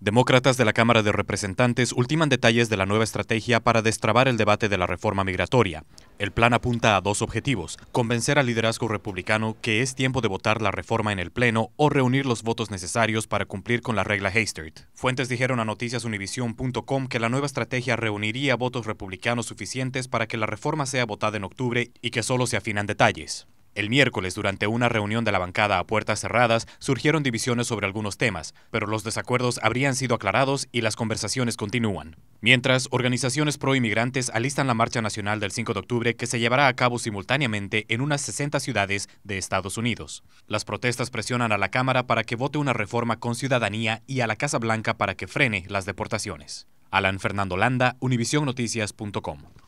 Demócratas de la Cámara de Representantes ultiman detalles de la nueva estrategia para destrabar el debate de la reforma migratoria. El plan apunta a dos objetivos, convencer al liderazgo republicano que es tiempo de votar la reforma en el Pleno o reunir los votos necesarios para cumplir con la regla Hastert. Fuentes dijeron a noticiasunivision.com que la nueva estrategia reuniría votos republicanos suficientes para que la reforma sea votada en octubre y que solo se afinan detalles. El miércoles, durante una reunión de la bancada a puertas cerradas, surgieron divisiones sobre algunos temas, pero los desacuerdos habrían sido aclarados y las conversaciones continúan. Mientras, organizaciones pro-inmigrantes alistan la Marcha Nacional del 5 de octubre que se llevará a cabo simultáneamente en unas 60 ciudades de Estados Unidos. Las protestas presionan a la Cámara para que vote una reforma con ciudadanía y a la Casa Blanca para que frene las deportaciones. Alan Fernando Landa, UnivisionNoticias.com